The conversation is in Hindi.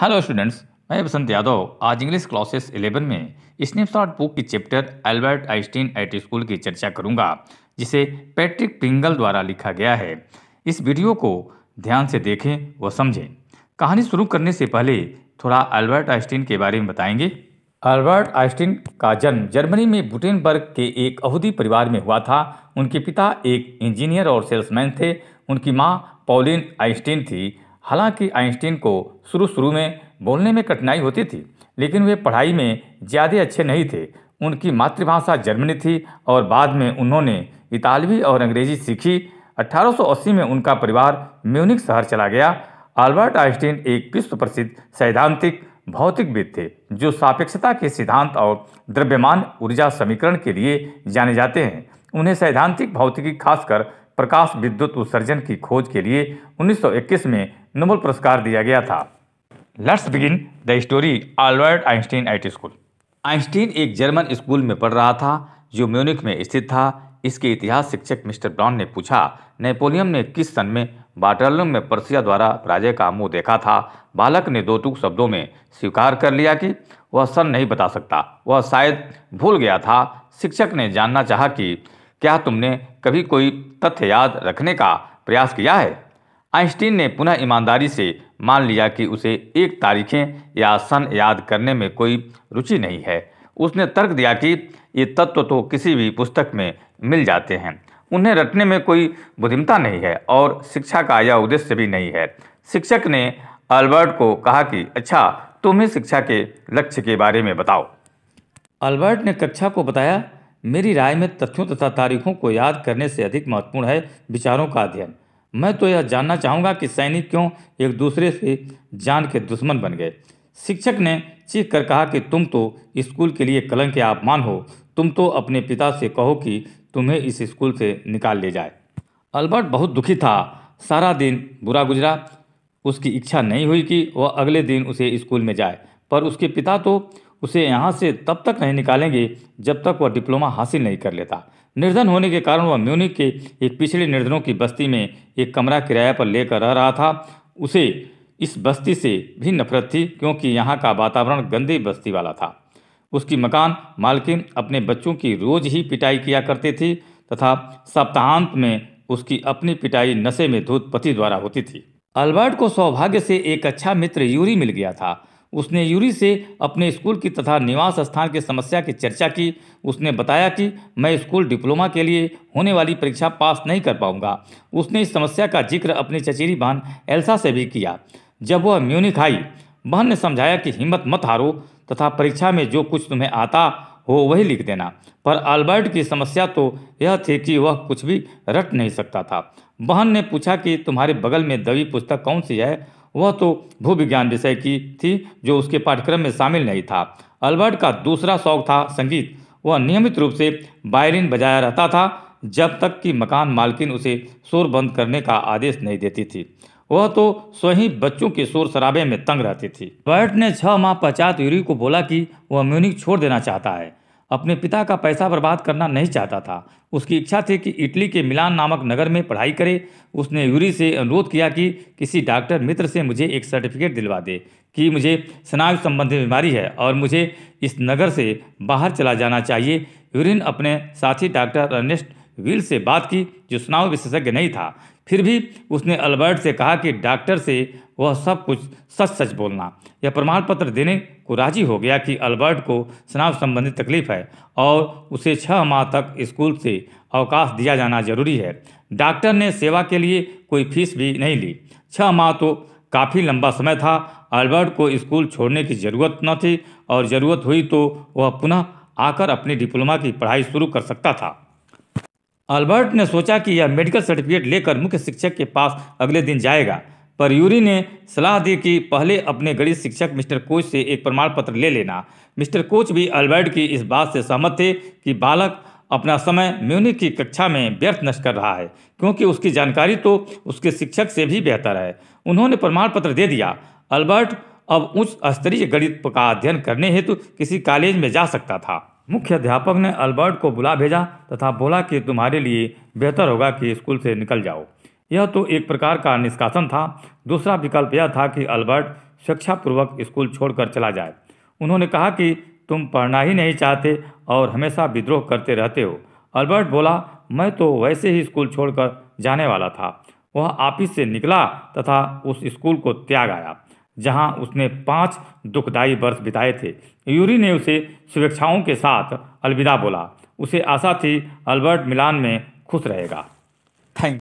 हेलो स्टूडेंट्स मैं बसंत यादव आज इंग्लिश क्लासेस 11 में स्नेपशॉट बुक की chapter Albert Einstein at school की चर्चा करूंगा जिसे पैट्रिक प्रिंगल द्वारा लिखा गया है इस वीडियो को ध्यान से देखें व समझें कहानी शुरू करने से पहले थोड़ा अल्बर्ट आइंस्टीन के बारे में बताएंगे अल्बर्ट आइंस्टीन का जन्म जर्मनी में बुटेनबर्ग के एक अहूदी परिवार में हुआ था उनके पिता एक इंजीनियर और सेल्समैन थे उनकी माँ पॉलिन आइंस्टीन थी हालांकि आइंस्टीन को शुरू शुरू में बोलने में कठिनाई होती थी लेकिन वे पढ़ाई में ज़्यादा अच्छे नहीं थे उनकी मातृभाषा जर्मनी थी और बाद में उन्होंने इतालवी और अंग्रेजी सीखी 1880 में उनका परिवार म्यूनिक शहर चला गया अल्बर्ट आइंस्टीन एक विश्व प्रसिद्ध सैद्धांतिक भौतिकविद थे जो सापेक्षता के सिद्धांत और द्रव्यमान ऊर्जा समीकरण के लिए जाने जाते हैं उन्हें सैद्धांतिक भौतिकी खासकर प्रकाश विद्युत उत्सर्जन की खोज के लिए 1921 में नोबल पुरस्कार दिया गया था let's begin the story Albert Einstein at school Einstein एक जर्मन स्कूल में पढ़ रहा था जो म्यूनिक में स्थित था इसके इतिहास शिक्षक मिस्टर ब्राउन ने पूछा नेपोलियन ने किस सन में बाटरलम में पर्सिया द्वारा पराजय का मुंह देखा था बालक ने दो टूक शब्दों में स्वीकार कर लिया कि वह सन नहीं बता सकता वह शायद भूल गया था शिक्षक ने जानना चाहा कि क्या तुमने कभी कोई तथ्य याद रखने का प्रयास किया है आइंस्टीन ने पुनः ईमानदारी से मान लिया कि उसे एक तारीखें या सन याद करने में कोई रुचि नहीं है उसने तर्क दिया कि ये तत्व तो किसी भी पुस्तक में मिल जाते हैं उन्हें रटने में कोई बुद्धिमता नहीं है और शिक्षा का यह उद्देश्य भी नहीं है शिक्षक ने अल्बर्ट को कहा कि अच्छा तुम्हें शिक्षा के लक्ष्य के बारे में बताओ अल्बर्ट ने कक्षा को बताया मेरी राय में तथ्यों तथा तारीखों को याद करने से अधिक महत्वपूर्ण है विचारों का अध्ययन मैं तो यह जानना चाहूँगा कि सैनिक क्यों एक दूसरे से जान के दुश्मन बन गए शिक्षक ने चीख कर कहा कि तुम तो स्कूल के लिए कलंक के अपमान हो तुम तो अपने पिता से कहो कि तुम्हें इस स्कूल से निकाल ले जाए अल्बर्ट बहुत दुखी था सारा दिन बुरा गुजरा उसकी इच्छा नहीं हुई कि वह अगले दिन उसे स्कूल में जाए पर उसके पिता तो उसे यहाँ से तब तक नहीं निकालेंगे जब तक वह डिप्लोमा हासिल नहीं कर लेता निर्धन होने के कारण वह म्यूनिक के एक पिछड़े निर्धनों की बस्ती में एक कमरा किराया पर लेकर रह रहा था उसे इस बस्ती से भी नफरत थी क्योंकि यहाँ का वातावरण गंदी बस्ती वाला था उसकी मकान मालकिन अपने बच्चों की रोज ही पिटाई किया करती थी तथा सप्ताहांत में उसकी अपनी पिटाई नशे में धूत पति द्वारा होती थी अल्बर्ट को सौभाग्य से एक अच्छा मित्र यूरी मिल गया था उसने यूरी से अपने स्कूल की तथा निवास स्थान की समस्या की चर्चा की उसने बताया कि मैं स्कूल डिप्लोमा के लिए होने वाली परीक्षा पास नहीं कर पाऊंगा उसने इस समस्या का जिक्र अपनी चचेरी बहन एल्सा से भी किया जब वह म्यूनिक आई बहन ने समझाया कि हिम्मत मत हारो तथा परीक्षा में जो कुछ तुम्हें आता हो वही लिख देना पर आल्बर्ट की समस्या तो यह थी कि वह कुछ भी रट नहीं सकता था बहन ने पूछा कि तुम्हारे बगल में दवी पुस्तक कौन सी है वह तो भूविज्ञान विषय की थी जो उसके पाठ्यक्रम में शामिल नहीं था अल्बर्ट का दूसरा शौक था संगीत वह नियमित रूप से वायलिन बजाया रहता था जब तक कि मकान मालकिन उसे शोर बंद करने का आदेश नहीं देती थी वह तो स्वयं बच्चों के शोर शराबे में तंग रहती थी बर्ट ने छह माह पश्चात यूरी को बोला कि वह म्यूनिक छोड़ देना चाहता है अपने पिता का पैसा बर्बाद करना नहीं चाहता था उसकी इच्छा थी कि इटली के मिलान नामक नगर में पढ़ाई करे उसने यूरी से अनुरोध किया कि किसी डॉक्टर मित्र से मुझे एक सर्टिफिकेट दिलवा दे कि मुझे स्नायु संबंधी बीमारी है और मुझे इस नगर से बाहर चला जाना चाहिए यूरिन अपने साथी डॉक्टर अर्नेस्ट विल से बात की जो चुनाव विशेषज्ञ नहीं था फिर भी उसने अल्बर्ट से कहा कि डॉक्टर से वह सब कुछ सच सच बोलना यह प्रमाण पत्र देने को राजी हो गया कि अल्बर्ट को स्नाव संबंधी तकलीफ है और उसे छह माह तक स्कूल से अवकाश दिया जाना जरूरी है डॉक्टर ने सेवा के लिए कोई फीस भी नहीं ली छः माह तो काफ़ी लंबा समय था अल्बर्ट को स्कूल छोड़ने की ज़रूरत न थी और ज़रूरत हुई तो वह पुनः आकर अपनी डिप्लोमा की पढ़ाई शुरू कर सकता था अल्बर्ट ने सोचा कि यह मेडिकल सर्टिफिकेट लेकर मुख्य शिक्षक के पास अगले दिन जाएगा पर यूरी ने सलाह दी कि पहले अपने गणित शिक्षक मिस्टर कोच से एक प्रमाण पत्र ले लेना मिस्टर कोच भी अल्बर्ट की इस बात से सहमत थे कि बालक अपना समय म्यूनिक की कक्षा में व्यर्थ नष्ट कर रहा है क्योंकि उसकी जानकारी तो उसके शिक्षक से भी बेहतर है उन्होंने प्रमाण पत्र दे दिया अल्बर्ट अब उच्च स्तरीय गणित का अध्ययन करने हेतु तो किसी कॉलेज में जा सकता था मुख्य अध्यापक ने अल्बर्ट को बुला भेजा तथा बोला कि तुम्हारे लिए बेहतर होगा कि स्कूल से निकल जाओ यह तो एक प्रकार का निष्कासन था दूसरा विकल्प यह था कि अल्बर्ट शिक्षापूर्वक स्कूल छोड़कर चला जाए उन्होंने कहा कि तुम पढ़ना ही नहीं चाहते और हमेशा विद्रोह करते रहते हो अल्बर्ट बोला मैं तो वैसे ही स्कूल छोड़कर जाने वाला था वह ऑफिस से निकला तथा उस स्कूल को त्याग आया जहां उसने पांच दुखदायी वर्ष बिताए थे यूरी ने उसे शुभेच्छाओं के साथ अलविदा बोला उसे आशा थी अल्बर्ट मिलान में खुश रहेगा थैंक